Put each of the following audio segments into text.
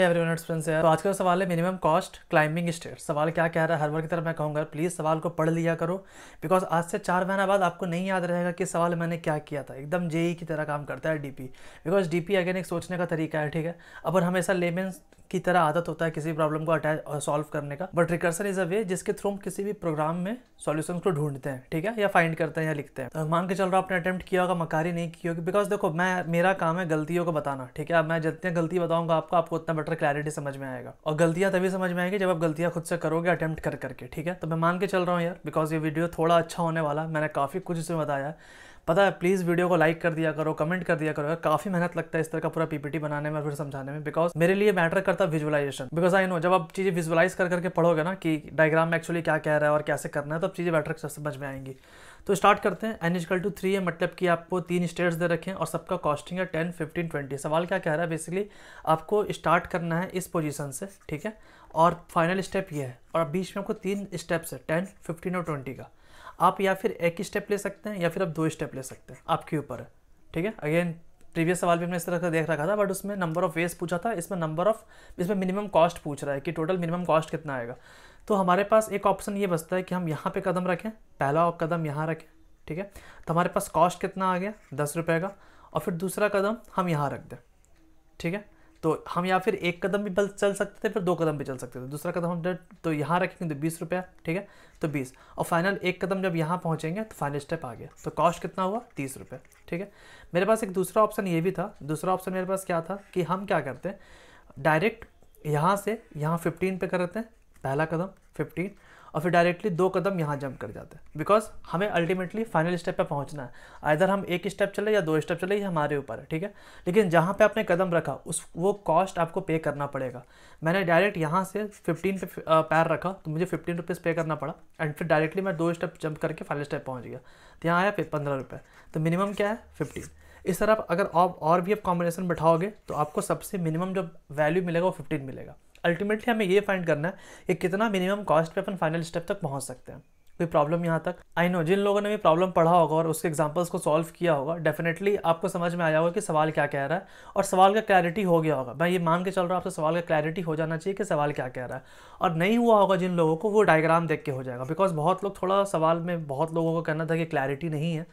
everyone expense है तो आज का सवाल है मिनिमम कॉस्ट क्लाइंबिंग स्टेट सवाल क्या कह रहा है हर बार की तरह मैं कहूँगा प्लीज़ सवाल को पढ़ लिया करो बिकॉज आज से चार महीना बाद आपको नहीं याद रहेगा कि सवाल मैंने क्या किया था एकदम जेई की तरह काम करता है डीपी बिकॉज डीपी अगेन एक सोचने का तरीका है ठीक है अपन हमेशा लेमेंस की तरह आदत होता है किसी प्रॉब्लम को अटैच सॉल्व करने का but recursion is a way जिसके थ्रू हम किसी भी प्रोग्राम में सोल्यूशन को ढूंढते हैं ठीक है या फाइंड करते हैं या लिखते हैं तो मान के चल रहा आपने अटेम्प्ट किया होगा मकारी नहीं की होगी बिकॉज देखो मैं मेरा काम है गलतियों को बताना ठीक है अब मैं जितनी गलती बताऊंगा आपको आपको उतना बेटर क्लैरिटी समझ में आएगा और गलतियां तभी समझ में आएगी जब आप गलतियाँ खुद से करोगे अटैम्प्ट कर करके ठीक है तो मैं मान के चल रहा हूँ यार बिकॉज ये वीडियो थोड़ा अच्छा होने वाला मैंने काफ़ी कुछ इसमें बताया पता है प्लीज़ वीडियो को लाइक कर दिया करो कमेंट कर दिया करो काफ़ी मेहनत लगता है इस तरह का पूरा पीपीटी बनाने में और फिर समझाने में बिकॉज मेरे लिए मैटर करता है विजुअलाइजेशन बिकॉज आई नो जब आप चीज़ें विजुअलाइज कर करके पढ़ोगे ना कि डायग्राम में एक्चुअली क्या कह रहा है और कैसे करना है तब चीज़ें मैटर समझ में आएंगी तो स्टार्ट करते हैं एन इजकल टू थ्री है मतलब कि आपको तीन स्टेट्स दे रखे हैं और सबका कॉस्टिंग है टेन फिफ्टीन ट्वेंटी सवाल क्या कह रहा है बेसिकली आपको स्टार्ट करना है इस पोजीशन से ठीक है और फाइनल स्टेप ये है और बीच में आपको तीन स्टेप्स है टेन फिफ्टीन और ट्वेंटी का आप या फिर एक ही स्टेप ले सकते हैं या फिर आप दो स्टेप ले सकते हैं आपके ऊपर है ठीक है अगेन प्रीवियस सवाल भी हमने इस तरह का देख रखा था बट उसमें नंबर ऑफ वेज पूछा था इसमें नंबर ऑफ इसमें मिनिमम कॉस्ट पूछ रहा है कि टोटल मिनिमम कॉस्ट कितना आएगा तो हमारे पास एक ऑप्शन ये बचता है कि हम यहाँ पे कदम रखें पहला कदम यहाँ रखें ठीक है तो हमारे पास कॉस्ट कितना आ गया दस रुपये का और फिर दूसरा कदम हम यहाँ रख दें ठीक है तो हम या फिर एक कदम भी बल चल सकते थे फिर दो कदम भी चल सकते थे दूसरा कदम हम तो यहाँ रखेंगे तो बीस रुपया ठीक है तो बीस और फाइनल एक कदम जब यहाँ पहुँचेंगे तो फाइनल स्टेप आ गया तो कॉस्ट कितना हुआ तीस रुपये ठीक है मेरे पास एक दूसरा ऑप्शन ये भी था दूसरा ऑप्शन मेरे पास क्या था कि हम क्या करते हैं डायरेक्ट यहाँ से यहाँ फिफ्टीन पे करते हैं पहला कदम फिफ्टीन और फिर डायरेक्टली दो कदम यहाँ जंप कर जाते हैं बिकॉज हमें अल्टीमेटली फाइनल स्टेप पे पहुँचना है आइधर हम एक स्टेप चले या दो स्टेप चले ये हमारे ऊपर है ठीक है लेकिन जहाँ पे आपने कदम रखा उस वो कॉस्ट आपको पे करना पड़ेगा मैंने डायरेक्ट यहाँ से फिफ्टीन पे पैर रखा तो मुझे फिफ्टीन रुपीज़ पे करना पड़ा एंड फिर डायरेक्टली मैं दो स्टेप जंप करके फाइनल स्टेप पहुँच गया तो यहाँ आया फिर पंद्रह रुपये तो मिनिमम क्या है फिफ्टीन इस तरह अगर आप और भी आप कॉम्बिनेशन बैठाओगे तो आपको सबसे मिनिमम जो वैल्यू मिलेगा वो फिफ्टीन मिलेगा अल्टीमेटली हमें ये फाइंड करना है कि कितना मिनिमम कॉस्ट पे अपन फाइनल स्टेप तक पहुंच सकते हैं कोई प्रॉब्लम यहाँ तक आई नो जिन लोगों ने भी प्रॉब्लम पढ़ा होगा और उसके एग्जाम्पल्स को सॉल्व किया होगा डेफिनेटली आपको समझ में आया होगा कि सवाल क्या कह रहा है और सवाल का क्लैरिटी हो गया होगा मैं ये मान के चल रहा हूँ आपसे सवाल का क्लैरिटी हो जाना चाहिए कि सवाल क्या कह रहा है और नहीं हुआ होगा जिन लोगों को वो डायग्राम देख के हो जाएगा बिकॉज बहुत लोग थोड़ा सवाल में बहुत लोगों को कहना था कि क्लैरिटी नहीं है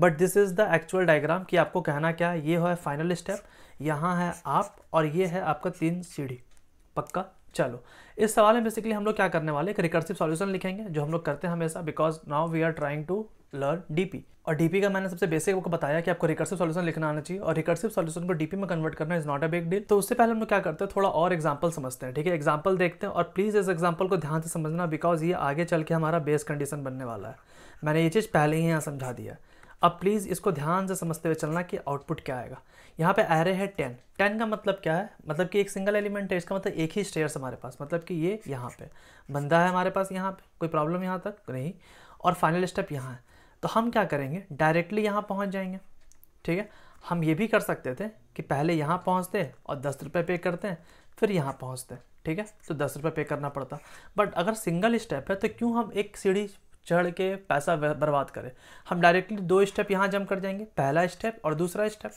but this is the actual diagram कि आपको कहना क्या है ये है फाइनल स्टेप यहाँ है आप और ये है आपका तीन सीढ़ी पक्का चलो इस सवाल में बेसिकली हम लोग क्या करने वाले एक रिकर्सिव सॉल्यूशन लिखेंगे जो हम लोग करते हैं हमेशा because now we are trying to learn DP और डीपी का मैंने सबसे बेसिक आपको बताया कि आपको रिकर्सिव सॉल्यूशन लिखना आना चाहिए और रिकर्सिव सॉल्यूशन को डीपी में कन्वर्ट करना is not a big deal तो उससे पहले हम लोग क्या करते हैं थोड़ा और एग्जाम्पल समझते हैं ठीक है एग्जाम्पल देखते हैं और प्लीज इस एग्जाम्पल को ध्यान से समझना बिकॉज ये आगे चल के हमारा बेस कंडीशन बनने वाला है मैंने ये चीज़ पहले ही यहाँ समझा दिया है अब प्लीज़ इसको ध्यान से समझते हुए चलना कि आउटपुट क्या आएगा यहाँ पे एरे है टेन टेन का मतलब क्या है मतलब कि एक सिंगल एलिमेंट है इसका मतलब एक ही स्टेयर्स हमारे पास मतलब कि ये यहाँ पे बंदा है हमारे पास यहाँ पे कोई प्रॉब्लम यहाँ तक नहीं और फाइनल स्टेप यहाँ है तो हम क्या करेंगे डायरेक्टली यहाँ पहुँच जाएंगे ठीक है हम ये भी कर सकते थे कि पहले यहाँ पहुँचते और दस रुपये पे करते हैं फिर यहाँ पहुँचते ठीक है तो दस रुपये पे करना पड़ता बट अगर सिंगल स्टेप है तो क्यों हम एक सीढ़ी चढ़ के पैसा बर्बाद करें हम डायरेक्टली दो स्टेप यहाँ जंप कर जाएंगे पहला स्टेप और दूसरा स्टेप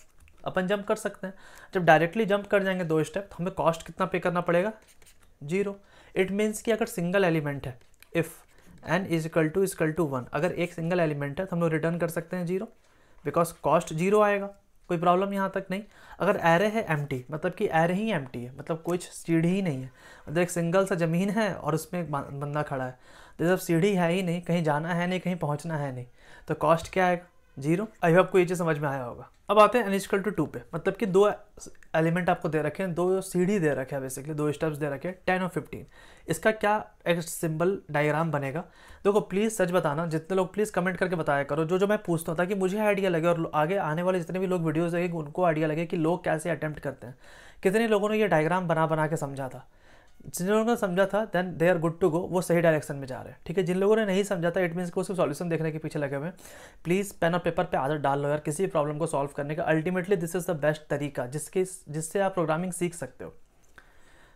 अपन जंप कर सकते हैं जब डायरेक्टली जंप कर जाएंगे दो स्टेप तो हमें कॉस्ट कितना पे करना पड़ेगा जीरो इट मीन्स कि अगर सिंगल एलिमेंट है if N is equal to is equal to one अगर एक सिंगल एलिमेंट है तो हम लोग रिटर्न कर सकते हैं जीरो बिकॉज कॉस्ट जीरो आएगा कोई प्रॉब्लम यहाँ तक नहीं अगर एरे है एम मतलब कि एरे ही एम है मतलब कोई सीढ़ी ही नहीं है मतलब एक सिंगल सा ज़मीन है और उसमें एक बंदा खड़ा है तो जब सीढ़ी है ही नहीं कहीं जाना है नहीं कहीं पहुँचना है नहीं तो कॉस्ट क्या आएगा जीरो आई होप आपको ये चीज़ समझ में आया होगा अब आते हैं एनिजिकल टू टू पे मतलब कि दो एलिमेंट आपको दे रखे हैं दो सीढ़ी दे रखे हैं बेसिकली दो स्टेप्स दे रखे हैं टेन और फिफ्टीन इसका क्या एक सिंबल डायग्राम बनेगा देखो प्लीज़ सच बताना जितने लोग प्लीज़ कमेंट करके बताया करो जो जो मैं पूछता हूँ ताकि मुझे आइडिया लगे और आगे आने वाले जितने भी लोग वीडियोज़ देखेंगे उनको आइडिया लगे कि लोग कैसे अटैम्प्ट करते हैं कितने लोगों ने ये डायग्राम बना बना के समझा था जिन लोगों ने समझा था then they are good to go वो सही डायरेक्शन में जा रहे हैं ठीक है जिन लोगों ने नहीं समझा था इट मीन्स को सिर्फ सॉल्यूशन देखने के पीछे लगे हुए हैं प्लीज़ पेन और पेपर पे आदत डाल लो यार किसी भी प्रॉब्लम को सॉल्व करने का ultimately this is the best तरीका जिसके जिससे आप प्रोग्रामिंग सीख सकते हो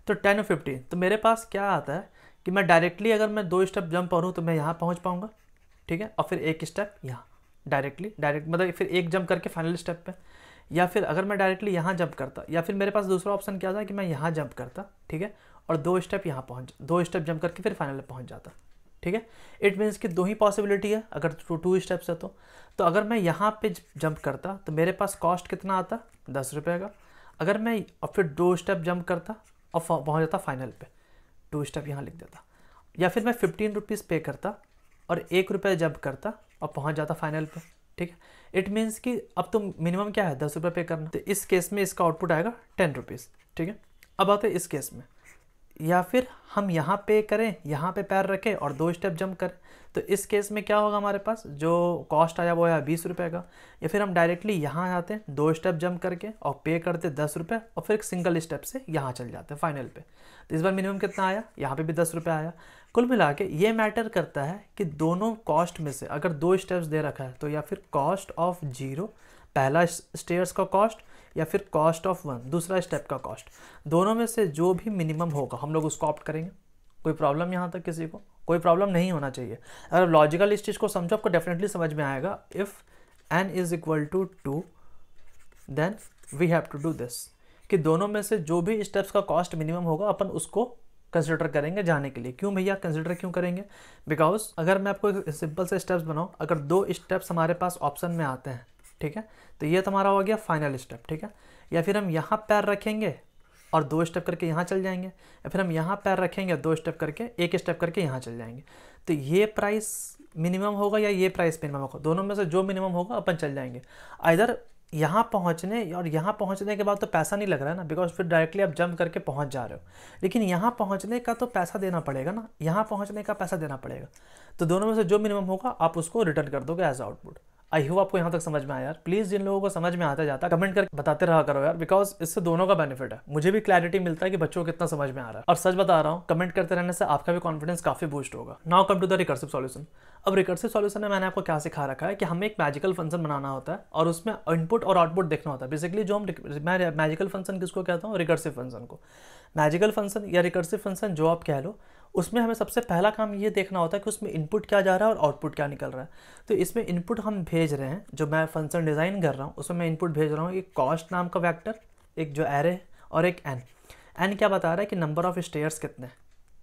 तो टेन और फिफ्टीन तो मेरे पास क्या आता है कि मैं डायरेक्टली अगर मैं दो स्टेप जंप करूँ तो मैं यहाँ पहुँच पाऊँगा ठीक है और फिर एक स्टेप यहाँ डायरेक्टली डायरेक्ट मतलब फिर एक जंप करके फाइनल स्टेप पे या फिर अगर मैं डायरेक्टली यहाँ जंप करता या फिर मेरे पास दूसरा ऑप्शन क्या था कि मैं यहाँ जंप करता ठीक है और दो स्टेप यहाँ पहुँच दो स्टेप जम करके फिर फाइनल में पहुँच जाता ठीक है इट मीन्स कि दो ही पॉसिबिलिटी है अगर टू टू स्टेप्स है तो तो अगर मैं यहाँ पे जंप करता तो मेरे पास कॉस्ट कितना आता दस रुपये का अगर मैं और फिर दो स्टेप जंप करता और पहुँच जाता फाइनल पे टू स्टेप यहाँ लिख देता या फिर मैं फिफ्टीन रुपीज़ पे करता और एक रुपये जंप करता और पहुँच जाता फाइनल पे ठीक है इट मीन्स कि अब तो मिनिमम क्या है दस रुपये पे करना तो इस केस में इसका आउटपुट आएगा टेन रुपीज़ ठीक है अब आते इस केस में या फिर हम यहाँ पे करें यहाँ पे पैर रखें और दो स्टेप जंप करें तो इस केस में क्या होगा हमारे पास जो कॉस्ट आया वो आया बीस रुपये का या फिर हम डायरेक्टली यहाँ आते हैं दो स्टेप जंप करके और पे करते दस रुपये और फिर सिंगल स्टेप से यहाँ चल जाते हैं फाइनल पे तो इस बार मिनिमम कितना आया यहाँ पे भी दस रुपये आया कुल मिला के ये मैटर करता है कि दोनों कॉस्ट में से अगर दो स्टेप्स दे रखा है तो या फिर कॉस्ट ऑफ जीरो पहला स्टेयर्स का कॉस्ट या फिर कॉस्ट ऑफ वन दूसरा स्टेप का कॉस्ट दोनों में से जो भी मिनिमम होगा हम लोग उसको ऑप्ट करेंगे कोई प्रॉब्लम यहाँ तक किसी को कोई प्रॉब्लम नहीं होना चाहिए अगर लॉजिकल इस चीज़ को समझो आपको डेफिनेटली समझ में आएगा if N is equal to two then we have to do this कि दोनों में से जो भी स्टेप्स का कॉस्ट मिनिमम होगा अपन उसको कंसिडर करेंगे जाने के लिए क्यों भैया कंसिडर क्यों करेंगे बिकॉज अगर मैं आपको सिंपल से स्टेप्स बनाऊँ अगर दो स्टेप्स हमारे पास ऑप्शन में आते हैं ठीक है तो ये तुम्हारा हो गया फाइनल स्टेप ठीक है या फिर हम यहाँ पैर रखेंगे और दो स्टेप करके यहाँ चल जाएंगे या फिर हम यहाँ पैर रखेंगे और दो स्टेप करके एक स्टेप करके यहाँ चल जाएंगे तो ये प्राइस मिनिमम होगा या ये प्राइस मिनिमम होगा दोनों में से जो मिनिमम होगा अपन चल जाएंगे इधर यहाँ पहुँचने और यहाँ पहुँचने के बाद तो पैसा नहीं लग रहा है ना बिकॉज फिर डायरेक्टली आप जंप करके पहुँच जा रहे हो लेकिन यहाँ पहुँचने का तो पैसा देना पड़ेगा ना यहाँ पहुँचने का पैसा देना पड़ेगा तो दोनों में से जो मिनिमम होगा आप उसको रिटर्न कर दोगे एज आउटपुट आई होप आपको यहाँ तक समझ में आया यार प्लीज जिन लोगों को समझ में आता जाता कमेंट करके बताते रहा करो यार बिकॉज इससे दोनों का बेनिफिट है मुझे भी क्लैरिटी मिलता है कि बच्चों को कितना समझ में आ रहा है और सच बता रहा हूँ कमेंट करते रहने से आपका भी कॉन्फिडेंस काफी बूस्ट होगा now come to the recursive solution अब रिकर्सिव सॉल्यूशन में मैंने आपको क्या सिखा रखा है कि हमें एक मैजिकल फंक्शन बनाना होता है और उसमें इनपुट और आउटपुट देखना होता है बेसिकली जो हम मैं मैजिकल फंक्शन किसको कहता हूँ रिकर्सिव फंक्शन को मैजिकल फंक्शन या रिकर्सिव फंक्शन जो आप कह लो उसमें हमें सबसे पहला काम ये देखना होता है कि उसमें इनपुट क्या जा रहा है और आउटपुट क्या निकल रहा है तो इसमें इनपुट हम भेज रहे हैं जो मैं फंक्शन डिज़ाइन कर रहा हूँ उसमें मैं इनपुट भेज रहा हूँ एक कॉस्ट नाम का वैक्टर एक जो एरे और एक एन एन क्या बता रहा है कि नंबर ऑफ स्टेयर्स कितने हैं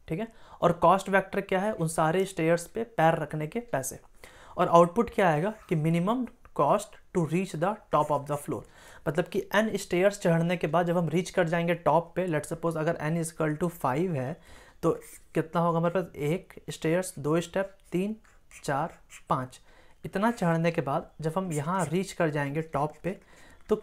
ठीक है और कॉस्ट वैक्टर क्या है उन सारे स्टेयर्स पर पैर रखने के पैसे और आउटपुट क्या आएगा कि minimum cost to reach the top of the floor मतलब कि एन स्टेयर्स चढ़ने के बाद जब हम रीच कर जाएंगे टॉप पे लेट सपोज अगर एन कल टू फाइव है तो कितना होगा हमारे पास एक स्टेयर्स दो स्टेप तीन चार पाँच इतना चढ़ने के बाद जब हम यहाँ रीच कर जाएंगे टॉप पे तो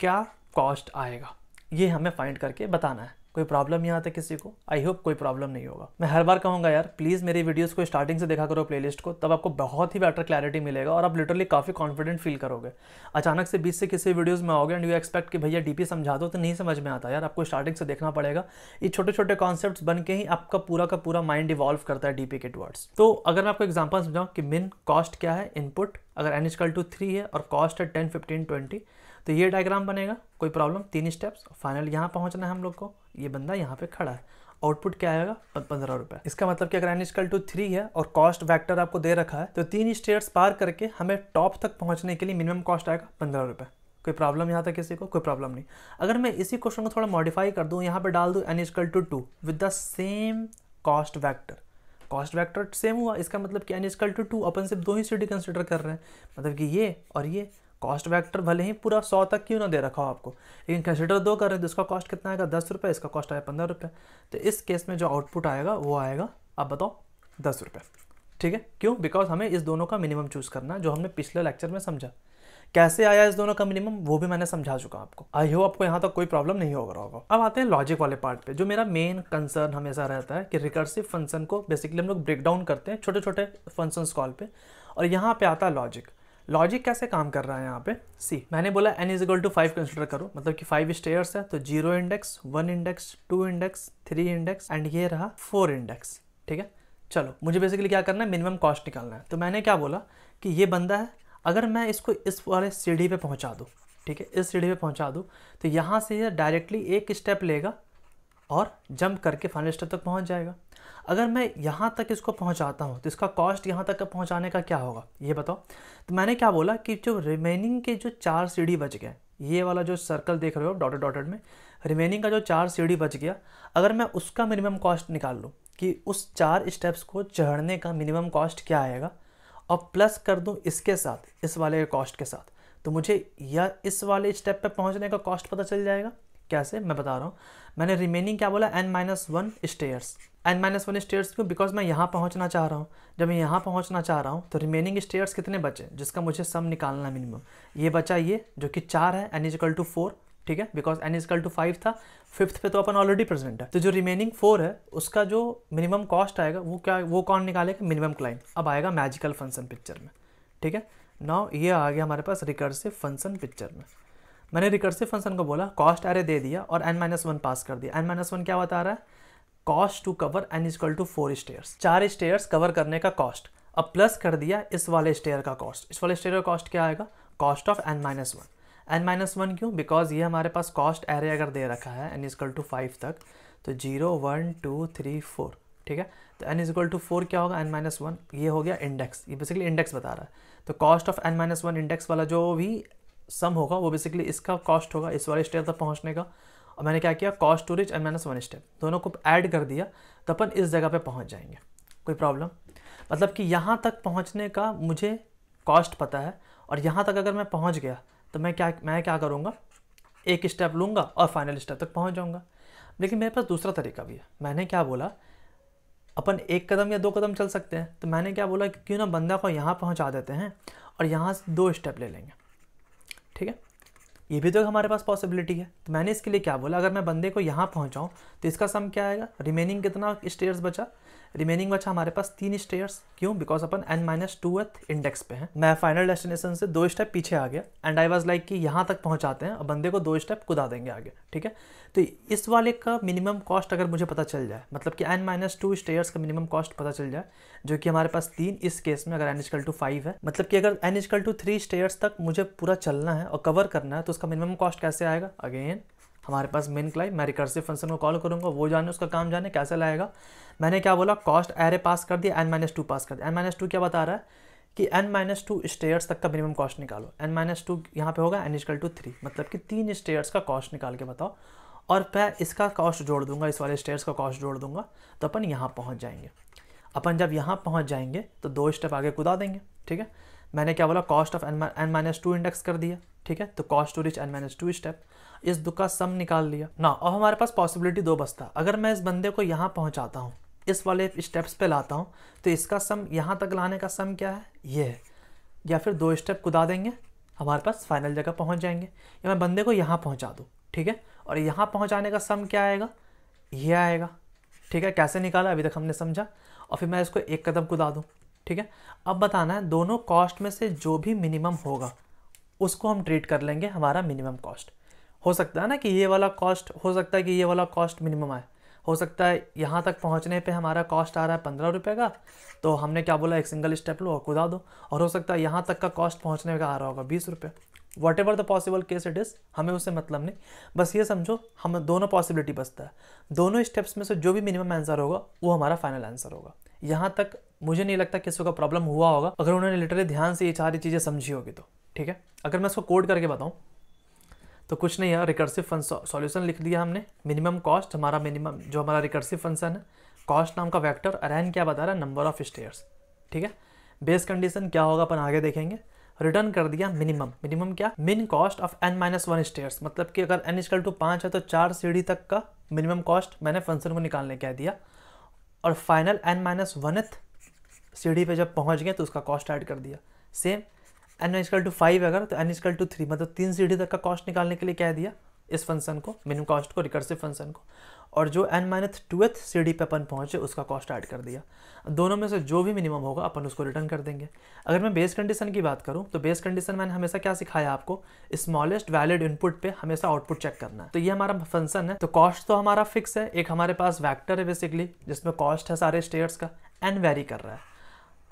क्या कॉस्ट आएगा ये हमें फाइंड करके बताना है कोई प्रॉब्लम यहाँ तक किसी को आई होप कोई प्रॉब्लम नहीं होगा मैं हर बार कहूँगा यार प्लीज़ मेरी वीडियोस को स्टार्टिंग से देखा करो प्लेलिस्ट को तब आपको बहुत ही बेटर क्लैरिटी मिलेगा और आप लिटरली काफ़ी कॉन्फिडेंट फील करोगे अचानक से बीच से किसी वीडियोज़ में आओगे एंड यू एक्सपेक्ट कि भैया डीपी समझा दो तो नहीं समझ में आता यार आपको स्टार्टिंग से देखना पड़ेगा ये छोटे छोटे कॉन्सेप्ट बन के ही आपका पूरा का पूरा माइंड इवॉल्व करता है डीपी के टूवर्ड्स तो अगर मैं आपको एग्जाम्पल समझाऊँ कि मिन कॉस्ट क्या है इनपुट अगर एन कल टू थ्री है और कॉस्ट है टेन फिफ्टीन ट्वेंटी तो ये डायग्राम बनेगा कोई प्रॉब्लम तीन स्टेप्स फाइनल यहाँ पहुँचना है हम लोग को ये बंदा यहाँ पर खड़ा है आउटपुट क्या आएगा पंद्रह रुपये इसका मतलब कि अगर एन इजकल टू थ्री है और कॉस्ट वैक्टर आपको दे रखा है तो तीन स्टेट्स पार करके हमें टॉप तक पहुँचने के लिए मिनिमम कॉस्ट आएगा पंद्रह रुपये कोई प्रॉब्लम यहाँ तक किसी को कोई प्रॉब्लम नहीं अगर मैं इसी क्वेश्चन को थोड़ा मॉडिफाई कर दूँ यहाँ पर डाल दूँ N is equal to two with the same cost vector cost vector same हुआ इसका मतलब कि एन इजकल टू टू अपन सिर्फ दो ही सीटी कंसिडर कर रहे हैं मतलब कि ये और ये कॉस्ट वैक्टर भले ही पूरा सौ तक क्यों ना दे रखा हो आपको लेकिन कंसिडर दो कर रहे हैं तो इसका कॉस्ट कितना आएगा दस रुपये इसका कॉस्ट आएगा पंद्रह रुपये तो इस केस में जो आउटपुट आएगा वो आएगा आप बताओ दस रुपये ठीक है क्यों बिकॉज हमें इस दोनों का मिनिमम चूज़ करना जो हमने पिछले लेक्चर में समझा कैसे आया इस दोनों का मिनिमम वो भी मैंने समझा चुका आपको आई होप आपको यहाँ तक तो कोई प्रॉब्लम नहीं हो रहा होगा अब आते हैं लॉजिक वाले पार्ट पे जो मेरा मेन कंसर्न हमेशा रहता है कि रिकर्सिव फंक्शन को बेसिकली हम लोग ब्रेक डाउन करते हैं छोटे छोटे फंक्शन कॉल पे और यहाँ पे आता है लॉजिक लॉजिक कैसे काम कर रहा है यहाँ पे सी मैंने बोला N is equal to five consider करो मतलब कि फाइव स्टेयर्स है तो zero index one index two index three index and ये रहा फोर इंडेक्स ठीक है चलो मुझे बेसिकली क्या करना है मिनिमम कॉस्ट निकालना है तो मैंने क्या बोला कि ये बंदा है अगर मैं इसको इस वाले सीढ़ी पे पहुंचा दूँ ठीक है इस सीढ़ी पे पहुँचा दूँ तो यहाँ से ये डायरेक्टली एक स्टेप लेगा और जंप करके फाइनल स्टेप तक पहुँच जाएगा अगर मैं यहाँ तक इसको पहुँचाता हूँ तो इसका कॉस्ट यहाँ तक पहुँचाने का क्या होगा ये बताओ तो मैंने क्या बोला कि जो रिमेनिंग के जो चार सीढ़ी बच गए ये वाला जो सर्कल देख रहे हो डॉटेड डॉटेड में रिमेनिंग का जो चार सीढ़ी बच गया अगर मैं उसका मिनिमम कॉस्ट निकाल लूँ कि उस चार स्टेप्स को चढ़ने का मिनिमम कॉस्ट क्या आएगा और प्लस कर दूँ इसके साथ इस वाले कॉस्ट के साथ तो मुझे या इस वाले स्टेप पे पहुंचने का कॉस्ट पता चल जाएगा कैसे मैं बता रहा हूँ मैंने रिमेनिंग क्या बोला N minus one stairs N minus one stairs क्यों बिकॉज मैं यहाँ पहुँचना चाह रहा हूँ जब मैं यहाँ पहुँचना चाह रहा हूँ तो रिमेनिंग स्टेयर्स कितने बचे जिसका मुझे सम निकालना है मिनिमम ये बचा ये जो कि चार है एन इजिकल टू फोर ठीक है because N is equal to five था फिफ्थ पे तो अपन ऑलरेडी प्रेजेंट है तो जो रिमेनिंग फोर है उसका जो मिनिमम कॉस्ट आएगा वो क्या वो कौन निकालेगा मिनिमम क्लाइम अब आएगा मैजिकल फंक्शन पिक्चर में ठीक है नाउ ये आ गया हमारे पास रिकर्सिव फंक्शन पिक्चर में मैंने रिकर्सिव फंक्शन को बोला कॉस्ट एरे दे दिया और एन माइनस वन पास कर दिया एन माइनस वन क्या बता रहा है cost to cover N is equal to four stairs चार स्टेयर्स कवर करने का कॉस्ट अब प्लस कर दिया इस वाले स्टेयर का कॉस्ट इस वाले स्टेयर का कॉस्ट क्या आएगा cost of N minus one N minus one क्यों बिकॉज ये हमारे पास कॉस्ट एरे अगर दे रखा है एन इजकल टू फाइव तक तो zero one two three four ठीक है तो एन इजकल टू फोर क्या होगा एन माइनस वन ये हो गया इंडेक्स ये बेसिकली इंडेक्स बता रहा है तो cost of N minus one index वाला जो भी सम होगा वो बेसिकली इसका कॉस्ट होगा इस वाले स्टेप तक पहुँचने का और मैंने क्या किया cost to reach N minus one step दोनों को ऐड कर दिया तो अपन इस जगह पे पहुंच जाएंगे कोई प्रॉब्लम मतलब कि यहाँ तक पहुँचने का मुझे कॉस्ट पता है और यहाँ तक अगर मैं पहुँच गया तो मैं क्या मैं क्या करूँगा एक स्टेप लूँगा और फाइनल स्टेप तक पहुँच जाऊँगा लेकिन मेरे पास दूसरा तरीका भी है मैंने क्या बोला अपन एक कदम या दो कदम चल सकते हैं तो मैंने क्या बोला क्यों ना बंदा को यहाँ पहुँचा देते हैं और यहाँ से दो स्टेप ले लेंगे ठीक है ये भी तो हमारे पास पॉसिबिलिटी है तो मैंने इसके लिए क्या बोला अगर मैं बंदे को यहाँ पहुँचाऊँ तो इसका सम क्या आएगा रिमेनिंग कितना स्टेयर्स बचा रिमेनिंग बचा हमारे पास तीन स्टेयर्स क्यों बिकॉज अपन N minus two th index पे हैं मैं फाइनल डेस्टिनेशन से दो स्टेप पीछे आ गया एंड आई वॉज लाइक कि यहाँ तक पहुँचाते हैं और बंदे को दो स्टेप कुदा देंगे आगे ठीक है तो इस वाले का मिनिमम कॉस्ट अगर मुझे पता चल जाए मतलब कि एन माइनस टू स्टेयर्स का मिनिमम कॉस्ट पता चल जाए जो कि हमारे पास तीन इस केस में अगर एन इजकल टू फाइव है मतलब कि अगर N is equal to three stairs तक मुझे पूरा चलना है और कवर करना है तो उसका मिनिमम कॉस्ट कैसे आएगा अगेन हमारे पास मेन क्लाइव मैं रिकर्सिव फंक्शन को कॉल करूँगा वो जाने उसका काम जाने कैसे लाएगा मैंने क्या बोला कॉस्ट एरे पास कर दिया एन माइनस टू पास कर दिया एन माइनस टू क्या बता रहा है कि एन माइनस टू स्टेयर्स तक का मिनिमम कॉस्ट निकालो एन माइनस टू यहाँ पर होगा एन इजकल टू थ्री मतलब कि तीन स्टेयर्स का कॉस्ट निकाल के बताओ और मैं इसका कॉस्ट जोड़ दूंगा इस वाले स्टेयर्स का कॉस्ट जोड़ दूंगा तो अपन यहाँ पहुँच जाएंगे अपन जब यहाँ पहुँच जाएंगे तो दो स्टेप आगे कुदा देंगे ठीक है मैंने क्या बोला cost of N N minus two index कर दिया ठीक है तो cost to reach N minus two step इस दुख का सम निकाल लिया ना अब हमारे पास पॉसिबिलिटी दो बसता अगर मैं इस बंदे को यहाँ पहुँचाता हूँ इस वाले स्टेप्स पे लाता हूँ तो इसका सम यहाँ तक लाने का सम क्या है ये है या फिर दो स्टेप कुदा देंगे हमारे पास फाइनल जगह पहुँच जाएंगे या मैं बंदे को यहाँ पहुँचा दूँ ठीक है और यहाँ पहुँचाने का सम क्या आएगा ये आएगा ठीक है कैसे निकाला अभी तक हमने समझा और फिर मैं इसको एक कदम कुदा दूँ ठीक है अब बताना है दोनों कॉस्ट में से जो भी मिनिमम होगा उसको हम ट्रीट कर लेंगे हमारा मिनिमम कॉस्ट हो सकता है ना कि ये वाला कॉस्ट हो सकता है कि ये वाला कॉस्ट मिनिमम आए हो सकता है यहाँ तक पहुँचने पे हमारा कॉस्ट आ रहा है पंद्रह रुपये का तो हमने क्या बोला एक सिंगल स्टेप लो और कुदा दो और हो सकता है यहाँ तक का कॉस्ट पहुँचने का आ रहा होगा बीस रुपये whatever the possible case it is हमें उससे मतलब नहीं बस ये समझो हम दोनों पॉसिबिलिटी बचता है दोनों स्टेप्स में से जो भी मिनिमम आंसर होगा वो हमारा फाइनल आंसर होगा यहाँ तक मुझे नहीं लगता किसी का प्रॉब्लम हुआ होगा अगर उन्होंने लिटरली ध्यान से ये सारी चीज़ें समझी होगी तो ठीक है अगर मैं इसको कोड करके बताऊँ तो कुछ नहीं है रिकर्सिव फंड सॉल्यूशन लिख दिया हमने मिनिमम कॉस्ट हमारा मिनिमम जो हमारा रिकर्सिव फंक्शन है कॉस्ट नाम का वैक्टर अरैन क्या बता रहा है नंबर ऑफ स्टेयर्स ठीक है बेस कंडीशन क्या होगा अपन आगे देखेंगे रिटर्न कर दिया मिनिमम मिनिमम क्या min cost of N minus one stairs मतलब कि अगर एन इजकल टू पाँच है तो चार सीढ़ी तक का मिनिमम कॉस्ट मैंने फंक्शन को निकालने कह दिया और फाइनल एन माइनस वनथ सीढ़ी पे जब पहुंच गए तो उसका कॉस्ट ऐड कर दिया same N is equal to five अगर तो एन इजकल टू थ्री मतलब तीन सीढ़ी तक का कॉस्ट निकालने के लिए कह दिया इस फंक्शन को मिनिमम कॉस्ट को रिकर्सिव फंक्शन को और जो एन माइनस ट्वेल्थ डी पे अपन पहुँचे उसका कॉस्ट ऐड कर दिया दोनों में से जो भी मिनिमम होगा अपन उसको रिटर्न कर देंगे अगर मैं बेस कंडीशन की बात करूँ तो बेस कंडीशन मैंने हमेशा क्या सिखाया आपको स्मॉलेस्ट वैलिड इनपुट पे हमेशा आउटपुट चेक करना है तो ये हमारा फंक्शन है तो कॉस्ट तो हमारा फिक्स है एक हमारे पास वैक्टर है बेसिकली जिसमें कॉस्ट है सारे स्टेयर्स का एन वेरी कर रहा है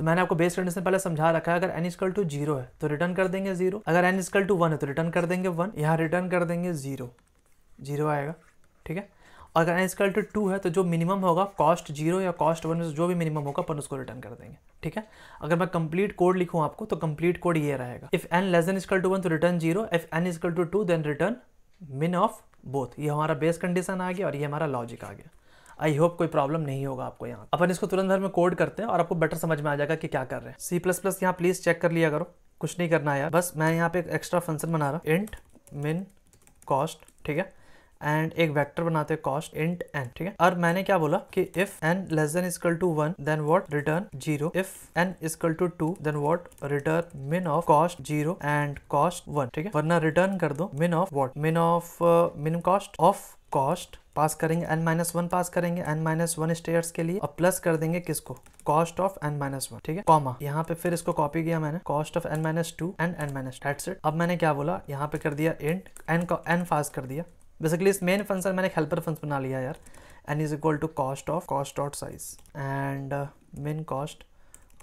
तो मैंने आपको बेस कंडीशन पहले समझा रखा है अगर एन इजकल टू जीरो है तो रिटर्न कर देंगे जीरो अगर एन इजकल टू वन है तो रिटर्न कर देंगे वन यहाँ रिटर्न कर देंगे जीरो जीरो आएगा ठीक है और अगर एन इजकल टू टू है तो जो मिनिमम होगा कॉस्ट जीरो या कॉस्ट वन में जो भी मिनिमम होगा अपन उसको रिटर्न कर देंगे ठीक है अगर मैं कंप्लीट कोड लिखूँ आपको तो कंप्लीट कोड ये रहेगा if N less than is equal to one तो return zero if N is equal to two then return min of both ये हमारा बेस कंडीशन आ गया और ये हमारा लॉजिक आ गया आई होप कोई प्रॉब्लम नहीं होगा आपको यहाँ अपन इसको तुरंत भर में कोड करते हैं और आपको बेटर समझ में आ जाएगा कि क्या कर रहे हैं सी प्लस प्लस यहाँ प्लीज चेक कर लिया करो कुछ नहीं करना है यार बस मैं यहाँ पे एक एक्स्ट्रा फंक्शन बना रहा हूँ इंट मिन कॉस्ट ठीक है एंड एक वेक्टर बनाते हैं कॉस्ट इंट एन ठीक है और मैंने क्या बोला कि if N less than is equal to one then what return zero if N is equal to two then what return min of cost zero and cost one ठीक है वरना रिटर्न कर दो min of what min of min cost of cost pass करेंगे N minus one pass करेंगे N minus one stairs के लिए और प्लस कर देंगे किसको cost of N minus one ठीक है कॉमा यहाँ पे फिर इसको कॉपी किया मैंने cost of N minus two and N minus eight अब मैंने क्या बोला यहाँ पे कर दिया एंड एन को एन पास कर दिया बेसिकली इस मेन फंक्शन मैंने हेल्पर फंक्शन बना लिया यार N is equal to cost of cost dot size and main cost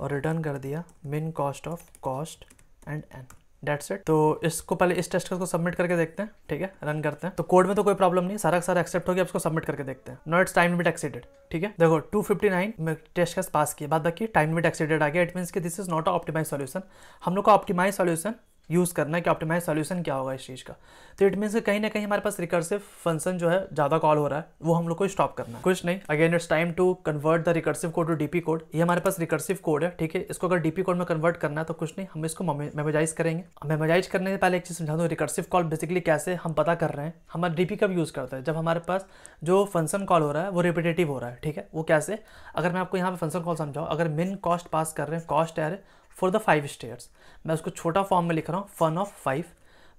और रिटर्न कर दिया main cost of cost and N that's it तो इसको पहले इस टेस्ट को सबमिट करके देखते हैं ठीक है रन करते हैं तो कोड में तो कोई प्रॉब्लम नहीं सारा सारा एक्सेप्ट हो गया इसको सबमिट करके देखते हैं नॉट टाइम लिमिट एक्सीडेड ठीक है देखो 259 में टेस्ट केस पास किया बाद बाकी टाइम लिमिट एक्सीडेड आ गया इट मीनस कि this is not optimize solution हम लोग का ऑप्टिमाइज सॉल्यूशन यूज़ करना है कि ऑप्टिमाइज सोल्यूशन क्या होगा इस चीज़ का तो इट मीन्स कहीं ना कहीं हमारे पास रिकर्सिव फंक्शन जो है ज़्यादा कॉल हो रहा है वो हम लोग को स्टॉप करना है कुछ नहीं again it's time to convert the recursive code to DP code ये हमारे पास रिकर्सिव कोड है ठीक है इसको अगर डीपी कोड में कन्वर्ट करना है तो कुछ नहीं हम इसको मेमोजाइज करेंगे मेमोजाइज करने से पहले एक चीज़ समझा दूँ रिकर्सिव कॉल बेसिकली कैसे हम पता कर रहे हैं हमारा पी कब यूज़ करते हैं जब हमारे पास जो फंक्शन कॉल हो रहा है वो रिपीटेटिव हो रहा है ठीक है वो कैसे अगर मैं आपको यहाँ पर फंक्शन कॉल समझाऊँ अगर मिन कॉस्ट पास कर रहे हैं कॉस्ट एर फॉर द फाइव स्टेयर्स मैं उसको छोटा फॉर्म में लिख रहा हूँ फन ऑफ फाइव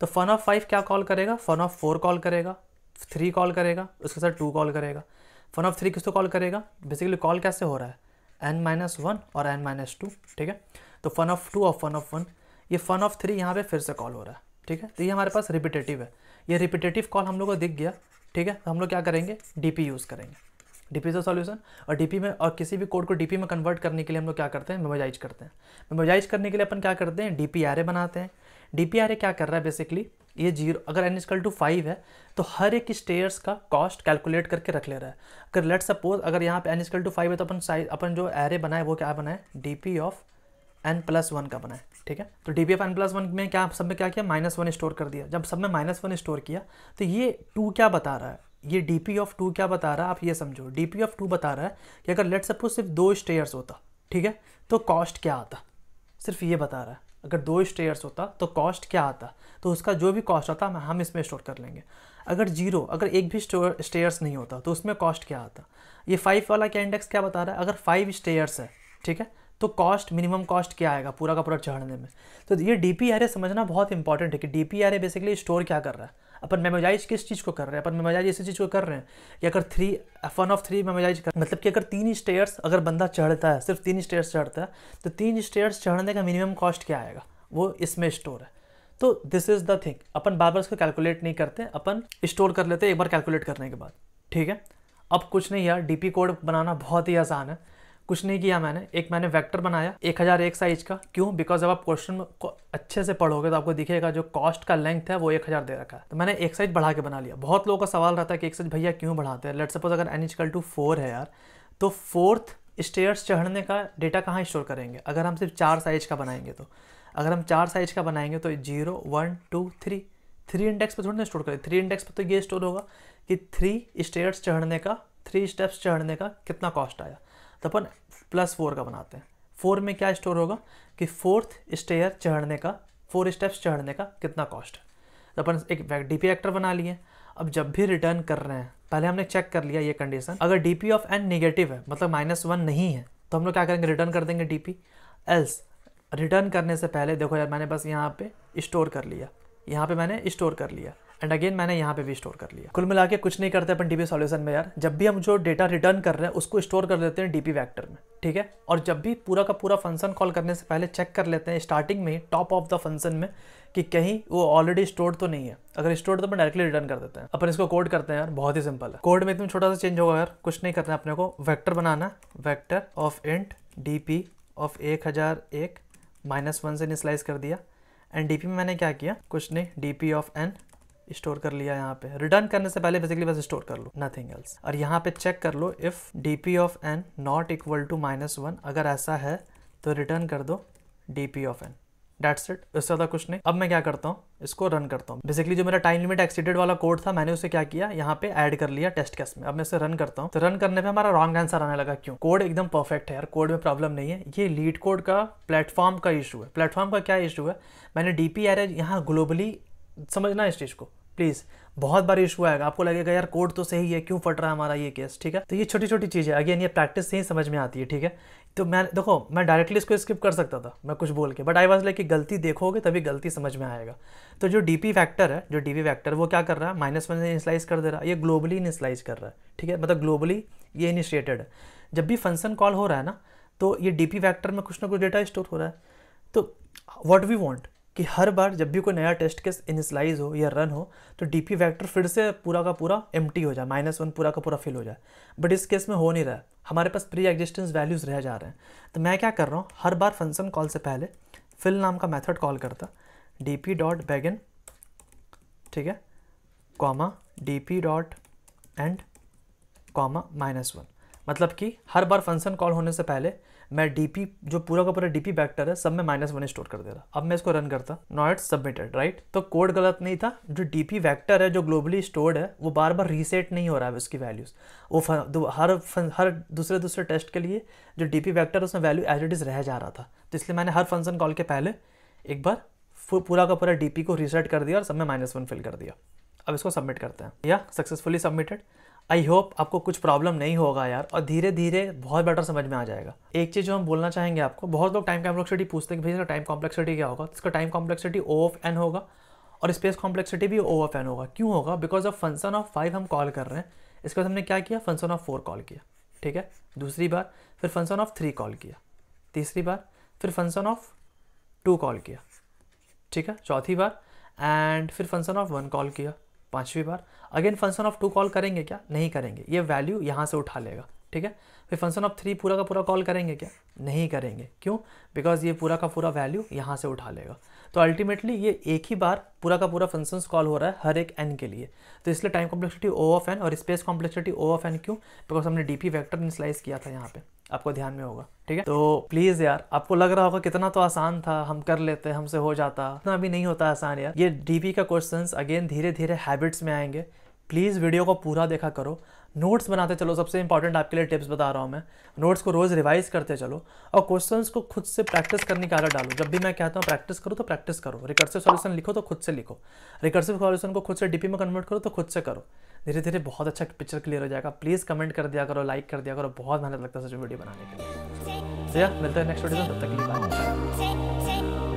तो फन ऑफ फाइव क्या कॉल करेगा फन ऑफ फोर कॉल करेगा थ्री कॉल करेगा उसके साथ टू कॉल करेगा फन ऑफ थ्री किसको कॉल करेगा बेसिकली कॉल कैसे हो रहा है एन माइनस वन और एन माइनस टू ठीक है तो फन ऑफ टू और फन ऑफ वन ये फन ऑफ थ्री यहाँ पे फिर से कॉल हो रहा है ठीक है तो ये हमारे पास रिपीटेटिव है ये रिपीटेटिव कॉल हम लोग को दिख गया ठीक है तो हम लोग क्या करेंगे डी यूज़ करेंगे डीपी से सॉल्यूशन और डीपी में और किसी भी कोड को डीपी में कन्वर्ट करने के लिए हम लोग क्या करते हैं मेमोराइज करते हैं मेमोराइज करने के लिए अपन क्या करते हैं डी बनाते हैं डी क्या कर रहा है बेसिकली ये जीरो अगर एन इजकल टू फाइव है तो हर एक स्टेयर्स का कॉस्ट कैलकुलेट करके रख ले रहा है अगर लेट सपोज अगर यहाँ पे एन इजकल टू फाइव है तो अपन साइज अपन जो एरे बनाए वो क्या बनाए D P of N plus one का बनाए ठीक है तो D P of N plus one में क्या सब में क्या किया माइनस वन स्टोर कर दिया जब सब में माइनस वन स्टोर किया तो ये टू क्या बता रहा है ये डी पी ऑफ टू क्या बता रहा है आप ये समझो डी पी ऑफ टू बता रहा है कि अगर लेट सपोज सिर्फ दो स्टेयर्स होता ठीक है तो कॉस्ट क्या आता सिर्फ ये बता रहा है अगर दो स्टेयर्स होता तो कॉस्ट क्या आता तो उसका जो भी कॉस्ट आता हम इसमें स्टोर कर लेंगे अगर जीरो अगर एक भी स्टेयर्स नहीं होता तो उसमें कॉस्ट क्या आता ये फाइव वाला क्या इंडेक्स क्या बता रहा है अगर फाइव स्टेयर्स है ठीक है तो कॉस्ट मिनिमम कॉस्ट क्या आएगा पूरा का पूरा चढ़ने में तो ये डी पी आर ए समझना बहुत इंपॉर्टेंट है कि D P array basically store क्या कर रहा है अपन मेमोजाइज किस चीज़ को कर रहे हैं अपन मेमोजाइज इसी चीज़ को कर रहे हैं कि अगर three F one of three memoize कर मतलब कि अगर तीन स्टेयर्स अगर बंदा चढ़ता है सिर्फ तीन स्टेयर्स चढ़ता है तो तीन स्टेयर्स चढ़ने का मिनिमम कॉस्ट क्या आएगा वो इसमें स्टोर है तो दिस इज़ द थिंग अपन बार बार इसको कैलकुलेट नहीं करते अपन स्टोर कर लेते हैं एक बार कैलकुलेट करने के बाद ठीक है अब कुछ नहीं यार डी कोड बनाना बहुत ही आसान है कुछ नहीं किया मैंने एक मैंने वेक्टर बनाया एक हज़ार एक साइज का क्यों बिकॉज जब आप क्वेश्चन को अच्छे से पढ़ोगे तो आपको दिखेगा जो कॉस्ट का लेंथ है वो एक हज़ार दे रखा है तो मैंने एक साइज बढ़ा के बना लिया बहुत लोगों का सवाल रहता है कि एक साइज भैया क्यों बढ़ाते हैं लेट सपोज अगर एन इजकल टू फोर है यार तो फोर्थ स्टेयर्स चढ़ने का डेटा कहाँ स्टोर करेंगे अगर हम सिर्फ चार साइज का बनाएंगे तो अगर हम चार साइज का बनाएंगे तो zero one two three three index पर थोड़ी ना स्टोर करें थ्री इंडेक्स पर तो ये स्टोर होगा कि थ्री स्टेयर्स चढ़ने का थ्री स्टेप्स चढ़ने का कितना कॉस्ट आया तो अपन प्लस फोर का बनाते हैं फोर में क्या स्टोर होगा कि फोर्थ स्टेयर चढ़ने का फोर स्टेप्स चढ़ने का कितना कॉस्ट है तो अपन एक डी पी एक्टर बना लिए अब जब भी रिटर्न कर रहे हैं पहले हमने चेक कर लिया ये कंडीशन अगर D P of N negative है मतलब माइनस वन नहीं है तो हम लोग क्या करेंगे रिटर्न कर देंगे डी पी एल्स रिटर्न करने से पहले देखो यार मैंने बस यहाँ पे स्टोर कर लिया यहाँ पे मैंने स्टोर कर लिया एंड अगेन मैंने यहाँ पे भी स्टोर कर लिया कुल मिला के कुछ नहीं करते अपन डीबी सॉल्यूशन में यार जब भी हम जो डेटा रिटर्न कर रहे हैं उसको स्टोर कर देते हैं डीपी वैक्टर में ठीक है और जब भी पूरा का पूरा फंक्शन कॉल करने से पहले चेक कर लेते हैं स्टार्टिंग में टॉप ऑफ द फंक्शन में कि कहीं वो ऑलरेडी स्टोर तो नहीं है अगर स्टोर तो अपन डायरेक्टली रिटर्न कर देते हैं अपन इसको कोड करते हैं यार बहुत ही सिंपल है कोड में एकदम छोटा सा चेंज होगा यार कुछ नहीं करना अपने को वैक्टर बनाना vector of int D of एक हज़ार एक माइनस वन से स्लाइस कर दिया एंड डी में मैंने क्या किया कुछ नहीं डी ऑफ एन स्टोर कर लिया यहाँ पे रिटर्न करने से पहले बेसिकली बस स्टोर कर लो नथिंग एल्स और यहाँ पे चेक कर लो if D P of N not equal to minus one अगर ऐसा है तो रिटर्न कर दो D P of N that's it उससे ज़्यादा कुछ नहीं अब मैं क्या करता हूँ इसको रन करता हूँ बेसिकली जो मेरा टाइम लिमिट एक्सीडेड वाला कोड था मैंने उसे क्या किया यहाँ पे ऐड कर लिया टेस्ट केस में अब मैं इसे रन करता हूँ तो रन करने पे हमारा रॉन्ग आंसर आने लगा क्यों कोड एकदम परफेक्ट है यार कोड में प्रॉब्लम नहीं है ये लीड कोड का प्लेटफॉर्म का इशू है प्लेटफॉर्म का क्या इशू है मैंने डी पी आर यहाँ ग्लोबली समझना इस चीज़ को प्लीज़ बहुत बार इशू आएगा आपको लगेगा यार कोड तो सही है क्यों फट रहा है हमारा ये केस ठीक है तो ये छोटी छोटी चीज़ है अगेन ये प्रैक्टिस से ही समझ में आती है ठीक है तो मैं देखो मैं डायरेक्टली इसको स्किप कर सकता था मैं कुछ बोल के बट आई वॉज लाइक कि गलती देखोगे तभी गलती समझ में आएगा तो जो डी पी फैक्टर है जो डी पी फैक्टर वो क्या कर रहा है माइनस वन से इनिशलाइज कर दे रहा है ये ग्लोबली इनिशलाइज कर रहा है ठीक है मतलब ग्लोबली ये इनिशिएटेड है जब भी फंक्शन कॉल हो रहा है ना तो ये डी पी फैक्टर में कुछ ना कुछ डेटा स्टोर हो रहा है तो वॉट वी वॉन्ट कि हर बार जब भी कोई नया टेस्ट केस इनिशलाइज हो या रन हो तो डी पी वैक्टर फिर से पूरा का पूरा एम हो जाए माइनस वन पूरा का पूरा फिल हो जाए बट इस केस में हो नहीं रहा हमारे पास प्री एग्जिस्टेंस वैल्यूज़ रह जा रहे हैं तो मैं क्या कर रहा हूँ हर बार फंक्शन कॉल से पहले फिल नाम का मैथड कॉल करता डी पी डॉट बैगन ठीक है comma D P dot end comma minus one मतलब कि हर बार फंक्शन कॉल होने से पहले मैं डीपी जो पूरा का पूरा डीपी वेक्टर है सब में माइनस वन स्टोर कर दे रहा अब मैं इसको रन करता नॉट सबमिटेड राइट तो कोड गलत नहीं था जो डीपी वेक्टर है जो ग्लोबली स्टोर्ड है वो बार बार रीसेट नहीं हो रहा है उसकी वैल्यूज़ वो हर हर दूसरे दूसरे टेस्ट के लिए जो डी पी वैक्टर उसमें वैल्यू एज इट इज़ रह जा रहा था तो इसलिए मैंने हर फंक्शन कॉल के पहले एक बार पूरा का पूरा पी को रीसेट कर दिया और सब में माइनस वन फिल कर दिया अब इसको सबमिट करते हैं या सक्सेसफुली सबमिटेड आई होप आपको कुछ प्रॉब्लम नहीं होगा यार और धीरे धीरे बहुत बेटर समझ में आ जाएगा एक चीज़ जो हम बोलना चाहेंगे आपको बहुत लोग टाइम कॉम्प्लेक्सिटी पूछते हैं कि भाई टाइम कॉम्प्लेक्सिटी क्या होगा इसका time complexity O of N होगा और स्पेस कॉम्प्लेक्सिटी भी ओ ऑफ एन होगा क्यों होगा because of function of five हम कॉल कर रहे हैं इसके बाद हमने क्या किया फंक्शन ऑफ फोर कॉल किया ठीक है दूसरी बार फिर फंक्शन ऑफ थ्री कॉल किया तीसरी बार फिर फंक्शन ऑफ टू कॉल किया ठीक है चौथी बार एंड फिर फंक्शन ऑफ वन कॉल किया पाँचवीं बार again function of two call करेंगे क्या नहीं करेंगे ये वैल्यू यहाँ से उठा लेगा ठीक है फिर फंक्शन ऑफ थ्री पूरा का पूरा कॉल करेंगे क्या नहीं करेंगे क्यों बिकॉज ये पूरा का पूरा वैल्यू यहाँ से उठा लेगा तो अल्टीमेटली ये एक ही बार पूरा का पूरा फंक्शन कॉल हो रहा है हर एक एन के लिए तो इसलिए time complexity O of N और space complexity O of N क्यों बिकॉज हमने डी पी वैक्टर में स्लाइस किया था यहाँ पे आपको ध्यान में होगा ठीक है तो प्लीज़ यार आपको लग रहा होगा कितना तो आसान था हम कर लेते हमसे हो जाता इतना भी नहीं होता आसान यार ये डीपी का क्वेश्चन अगेन धीरे धीरे हैबिट्स में आएंगे प्लीज़ वीडियो को पूरा देखा करो नोट्स बनाते चलो सबसे इंपॉर्टेंट आपके लिए टिप्स बता रहा हूँ मैं नोट्स को रोज़ रिवाइज करते चलो और क्वेश्चंस को खुद से प्रैक्टिस करने की आदत डालो जब भी मैं कहता हूँ प्रैक्टिस करो तो प्रैक्टिस करो रिकर्सिव सॉल्यूशन लिखो तो खुद से लिखो रिकर्सिव सॉल्यूशन को खुद से डीपी में कन्वर्ट करो तो खुद से करो धीरे धीरे बहुत अच्छा पिक्चर क्लियर हो जाएगा प्लीज़ कमेंट कर दिया करो लाइक कर दिया करो बहुत मेहनत लगता है सच में वीडियो बनाने के लिए मिलता है नेक्स्ट वीडियो में तब तक के लिए बाय